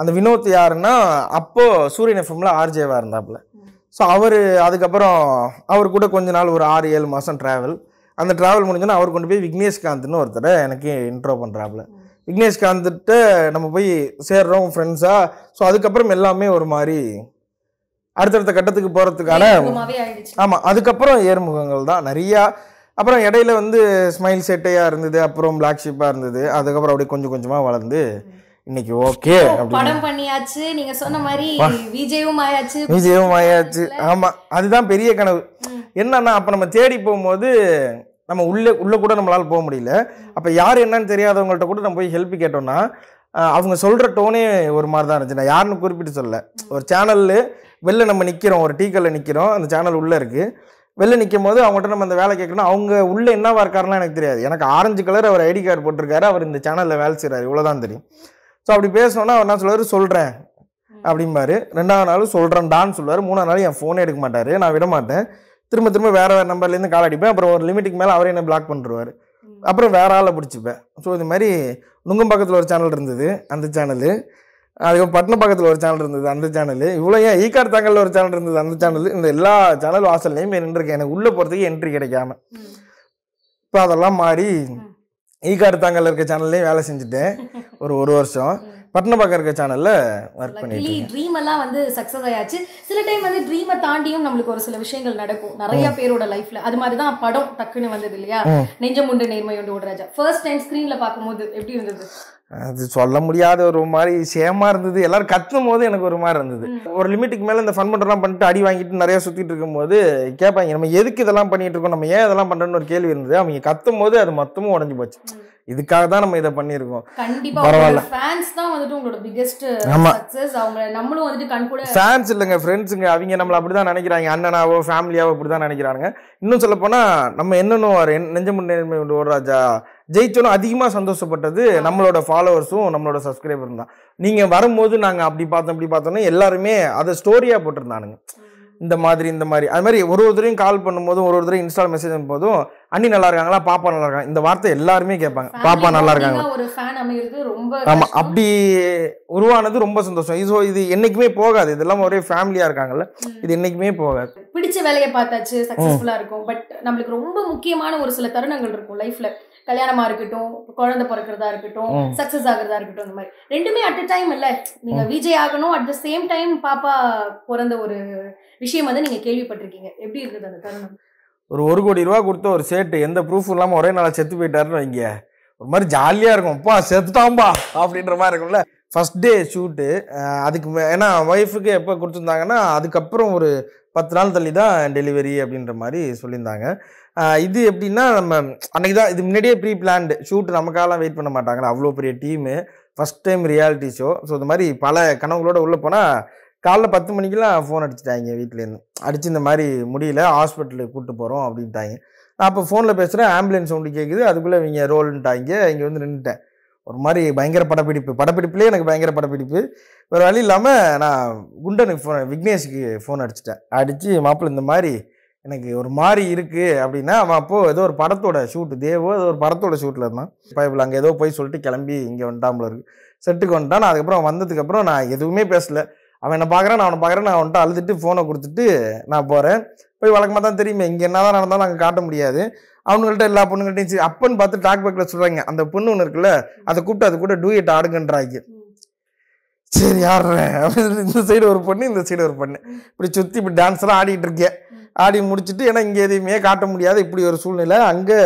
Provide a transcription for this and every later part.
அந்த வினோத் யாருன்னா அப்போது சூரியன் எஃப்எம்மில் ஆர்ஜேவாக இருந்தாப்புல ஸோ அவர் அதுக்கப்புறம் அவர் கூட கொஞ்ச நாள் ஒரு ஆறு ஏழு மாதம் ட்ராவல் அந்த ட்ராவல் முடிஞ்சோன்னா அவர் கொண்டு போய் விக்னேஷ்காந்த்னு ஒருத்தரை எனக்கு இன்ட்ரோ பண்ணுறாப்புல விக்னேஷ்காந்துட்டு நம்ம போய் சேர்றோம் ஃப்ரெண்ட்ஸாக ஸோ அதுக்கப்புறம் எல்லாமே ஒரு மாதிரி அடுத்தடுத்த கட்டத்துக்கு போகிறதுக்கான ஆமாம் அதுக்கப்புறம் ஏறுமுகங்கள் தான் நிறையா அப்புறம் இடையில வந்து ஸ்மைல் செட்டையாக இருந்தது அப்புறம் பிளாக் ஷிப்பாக இருந்தது அதுக்கப்புறம் அப்படியே கொஞ்சம் கொஞ்சமாக வளர்ந்து இன்னைக்கு ஓகே படம் பண்ணியாச்சு நீங்க சொன்ன மாதிரி விஜயும் ஆயாச்சு விஜயும் ஆயாச்சு ஆமா அதுதான் பெரிய கனவு என்னன்னா அப்ப நம்ம தேடி போகும்போது நம்ம உள்ளே உள்ளே கூட நம்மளால் போக முடியல அப்போ யார் என்னன்னு தெரியாதவங்கள்ட்ட கூட நம்ம போய் ஹெல்ப் கேட்டோம்னா அவங்க சொல்கிற டோனே ஒரு மாதிரி தான் இருந்துச்சு நான் யாருன்னு குறிப்பிட்டு சொல்ல ஒரு சேனலில் வெளில நம்ம நிற்கிறோம் ஒரு டீக்கலில் நிற்கிறோம் அந்த சேனல் உள்ளே இருக்குது வெளில நிற்கும் போது அவங்கள்ட்ட நம்ம அந்த வேலை கேட்கணும் அவங்க உள்ளே என்னவா இருக்காருலாம் எனக்கு தெரியாது எனக்கு ஆரஞ்சு கலர் அவர் ஐடி கார்டு போட்டிருக்காரு அவர் இந்த சேனலில் வேலை செய்கிறாரு இவ்வளோதான் தெரியும் ஸோ அப்படி பேசணுன்னா அவர் என்ன சொல்லுவார் சொல்கிறேன் அப்படிம்பாரு ரெண்டாவது நாள் சொல்கிறேன்டான்னு சொல்லுவார் மூணாவது நாள் என் ஃபோனே எடுக்க மாட்டார் நான் விட மாட்டேன் திரும்ப திரும்ப வேறு வேறு நம்பர்லேருந்து கால் அடிப்பேன் அப்புறம் ஒரு லிமிட்டுக்கு மேலே அவரே என்ன பிளாக் பண்ணுருவார் அப்புறம் வேற ஆளை பிடிச்சிப்பேன் ஸோ இது மாதிரி பக்கத்தில் ஒரு சேனல் இருந்தது அந்த சேனலு அதுக்கப்புறம் பட்டின பக்கத்தில் ஒரு சேனல் இருந்தது அந்த சேனல் இவ்வளோ ஏன் ஈகார் தாங்கலில் ஒரு சேனல் இருந்தது அந்த சேனல் இந்த எல்லா சேனல் வாசல்லையும் நின்றுருக்கேன் எனக்கு உள்ளே போகிறதுக்கு என்ட்ரி கிடைக்காம இப்போ அதெல்லாம் மாறி ஈகாடு தாங்கல் இருக்க சேனல்லையும் வேலை செஞ்சுட்டேன் ஒரு ஒரு வருஷம் பட்னபாக்கர் இருக்க சேனல்ல ஒர்க் பண்ணிட்டு ட்ரீம் எல்லாம் வந்து சக்சஸ் ஆயாச்சு சில டைம் வந்து ட்ரீமை தாண்டியும் நம்மளுக்கு ஒரு சில விஷயங்கள் நடக்கும் நிறைய பேரோட லைஃப்ல அது மாதிரி தான் படம் டக்குன்னு வந்தது இல்லையா நெஞ்சமுண்டு நேர்மையுண்டு ஓடராஜா ஃபர்ஸ்ட் டைம் ஸ்க்ரீன்ல பார்க்கும்போது எப்படி இருந்தது அது சொல்ல முடியாத ஒரு மாதிரி சேமா இருந்தது எல்லாரும் கத்தும் போது எனக்கு ஒரு மாதிரி இருந்தது ஒரு லிமிட்டுக்கு மேல இந்த ஃபன் பண்ணுறலாம் பண்ணிட்டு அடி வாங்கிட்டு நிறையா சுற்றிட்டு இருக்கும்போது கேட்பாங்க நம்ம எதுக்கு இதெல்லாம் பண்ணிட்டு இருக்கோம் நம்ம ஏன் இதெல்லாம் பண்றோம்னு ஒரு கேள்வி இருந்தது அவங்க கத்தும் போது அது மொத்தமும் உடஞ்சு போச்சு இதுக்காக தான் நம்ம இதை பண்ணியிருக்கோம் பரவாயில்ல ஃபேன்ஸ் தான் வந்துட்டு உங்களோட பிகெஸ்ட் uh, அவங்க நம்மளும் வந்துட்டு கண் கூட ஃபேன்ஸ் இல்லைங்க ஃப்ரெண்ட்ஸுங்க அவங்க நம்மளை அப்படி தான் நினைக்கிறாங்க அண்ணனாவோ ஃபேமிலியாவோ அப்படி தான் நினைக்கிறாங்க இன்னும் சொல்ல போனால் நம்ம என்னென்னும் நெஞ்சமுன் ஒரு ராஜா ஜெயிச்சோனும் அதிகமாக சந்தோஷப்பட்டது நம்மளோட ஃபாலோவர்ஸும் நம்மளோட சப்ஸ்கிரைபரும் தான் நீங்கள் வரும்போது நாங்கள் அப்படி பார்த்தோம் அப்படி பார்த்தோன்னா எல்லாருமே அதை ஸ்டோரியாக போட்டிருந்தானுங்க இந்த மாதிரி இந்த மாதிரி அது மாதிரி ஒரு ஒருத்தரையும் கால் பண்ணும்போதும் ஒரு ஒருத்தரையும் இன்ஸ்டால் மெசேஜ் பண்ணும்போதும் அண்ணி நல்லா இருக்காங்களா பாப்பா நல்லா இருக்காங்க இந்த வார்த்தை எல்லாருமே கேட்பாங்க பாப்பா நல்லா இருக்காங்க ஆமா அப்படி உருவானது ரொம்ப சந்தோஷம் இது என்னைக்குமே போகாது இதெல்லாம் ஒரே ஃபேமிலியா இருக்காங்கல்ல இது என்னைக்குமே போகாது பிடிச்ச வேலையை பார்த்தாச்சு சக்சஸ்ஃபுல்லா இருக்கும் பட் நம்மளுக்கு ரொம்ப முக்கியமான ஒரு சில தருணங்கள் இருக்கும் லைஃப்ல கல்யாணமா இருக்கட்டும் குழந்தை பிறக்கிறதா இருக்கட்டும் சக்சஸ் ஆகுறதா இருக்கட்டும் இந்த மாதிரி ரெண்டுமே அட் அ டைம் இல்ல நீங்க விஜய் ஆகணும் அட் த சேம் டைம் பாப்பா பிறந்த ஒரு விஷயம் வந்து நீங்க கேள்விப்பட்டிருக்கீங்க எப்படி இருக்குது அந்த தருணம் ஒரு ஒரு கோடி ரூபா கொடுத்த ஒரு சேட்டு எந்த ப்ரூஃப் இல்லாமல் ஒரே நாளாக செத்து போயிட்டாருன்னு வைங்க ஒரு மாதிரி ஜாலியாக இருக்கும் அப்பா செத்துட்டாம்பா அப்படின்ற மாதிரி இருக்கும்ல ஃபஸ்ட் டே ஷூட்டு அதுக்கு ஏன்னா ஒய்ஃபுக்கு எப்போ கொடுத்துருந்தாங்கன்னா அதுக்கப்புறம் ஒரு பத்து நாள் தள்ளி தான் டெலிவரி அப்படின்ற மாதிரி சொல்லியிருந்தாங்க இது எப்படின்னா நம்ம அன்றைக்கி தான் இது முன்னாடியே ப்ரீ பிளான்டு ஷூட் நமக்காலாம் வெயிட் பண்ண மாட்டாங்களா அவ்வளோ பெரிய team first time reality show so இந்த மாதிரி பல கனவுகளோடு உள்ளே போனால் காலைல பத்து மணிக்கெலாம் ஃபோன் அடிச்சிட்டாங்க வீட்டிலேருந்து அடித்து இந்த மாதிரி முடியல ஹாஸ்பிட்டலுக்கு கூப்பிட்டு போகிறோம் அப்படின்ட்டாங்க நான் அப்போ ஃபோனில் பேசுகிறேன் ஆம்புலன்ஸ் ஒன்று கேட்குது அதுக்குள்ளே இவங்க ரோல்ன்ட்டாங்க இங்கே வந்து நின்றுட்டேன் ஒரு மாதிரி பயங்கர படப்பிடிப்பு படப்பிடிப்புலேயே எனக்கு பயங்கர படப்பிடிப்பு வேறு வழி இல்லாமல் நான் குண்டனுக்கு ஃபோன் விக்னேஷுக்கு ஃபோன் அடிச்சிட்டேன் அடித்து மாப்பிள்ள இந்த மாதிரி எனக்கு ஒரு மாதிரி இருக்குது அப்படின்னா அவன் அப்போது ஏதோ ஒரு படத்தோட ஷூட்டு தேவோ ஏதோ ஒரு படத்தோட ஷூட்டில் இருந்தான் இவ்வளோ அங்கே ஏதோ போய் சொல்லிட்டு கிளம்பி இங்கே வந்துட்டாமல் இருக்குது செட்டுக்கு வந்துட்டான் நான் அதுக்கப்புறம் வந்ததுக்கப்புறம் நான் எதுவுமே பேசலை அவன் என்ன பார்க்குறான் நான் அவனை பார்க்குறேன் நான் அவன்கிட்ட அழுதுட்டு ஃபோனை கொடுத்துட்டு நான் போகிறேன் போய் வழக்கமாக தான் தெரியுமே இங்கே என்ன தான் நடந்தாலும் அங்கே காட்ட முடியாது அவனுங்கள்ட்ட எல்லா பொண்ணுங்கள்ட்டையும் சரி அப்பன்னு பார்த்து டாக் பேக்கில் சொல்கிறாங்க அந்த பொண்ணு ஒன்று இருக்குல்ல அதை கூப்பிட்டு அது கூட டூயட் ஆடுங்கன்றாங்க சரி ஆடுறேன் இந்த சைடு ஒரு பொண்ணு இந்த சைடு ஒரு பொண்ணு இப்படி சுற்றி இப்படி டான்ஸ்லாம் ஆடிட்டு இருக்கேன் ஆடி முடிச்சுட்டு ஏன்னா இங்கே எதையுமே காட்ட முடியாது இப்படி ஒரு சூழ்நிலை அங்கே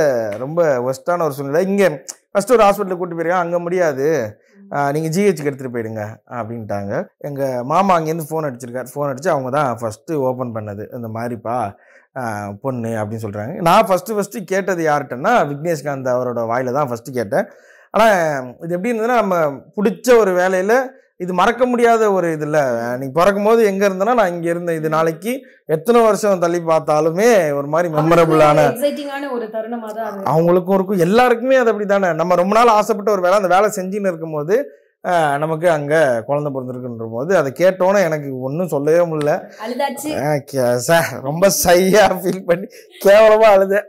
ரொம்ப ஒஸ்ட்டான ஒரு சூழ்நிலை இங்கே ஃபஸ்ட்டு ஒரு ஹாஸ்பிட்டலுக்கு கூப்பிட்டு போயிருக்கான் அங்கே முடியாது நீங்கள் ஜிஹெச்சுக்கு எடுத்துகிட்டு போயிடுங்க அப்படின்ட்டாங்க எங்கள் மாமா அங்கேருந்து ஃபோன் அடிச்சிருக்கார் ஃபோன் அடித்து அவங்க தான் ஃபஸ்ட்டு ஓப்பன் பண்ணது இந்த மாதிரிப்பா பொண்ணு அப்படின்னு சொல்கிறாங்க நான் ஃபஸ்ட்டு ஃபஸ்ட்டு கேட்டது யார்கிட்டன்னா விக்னேஷ்காந்த் அவரோட வாயில் தான் ஃபஸ்ட்டு கேட்டேன் ஆனால் இது எப்படி இருந்ததுன்னா நம்ம பிடிச்ச ஒரு வேலையில் இது மறக்க முடியாத ஒரு இதில் நீங்கள் பிறக்கும் போது எங்கே இருந்தேன்னா நான் இங்க இருந்தேன் இது நாளைக்கு எத்தனை வருஷம் தள்ளி பார்த்தாலுமே ஒரு மாதிரி மெமரபுளான ஒரு தருணமாக அவங்களுக்கும் இருக்கும் எல்லாருக்குமே அது அப்படி தானே நம்ம ரொம்ப நாள் ஆசைப்பட்ட ஒரு வேலை அந்த வேலை செஞ்சுன்னு இருக்கும்போது நமக்கு அங்கே குழந்தை பிறந்திருக்குன்ற போது அதை கேட்டோன்னே எனக்கு ஒன்றும் சொல்லவே முடியல ரொம்ப சையாக ஃபீல் பண்ணி கேவலமாக அழுதேன்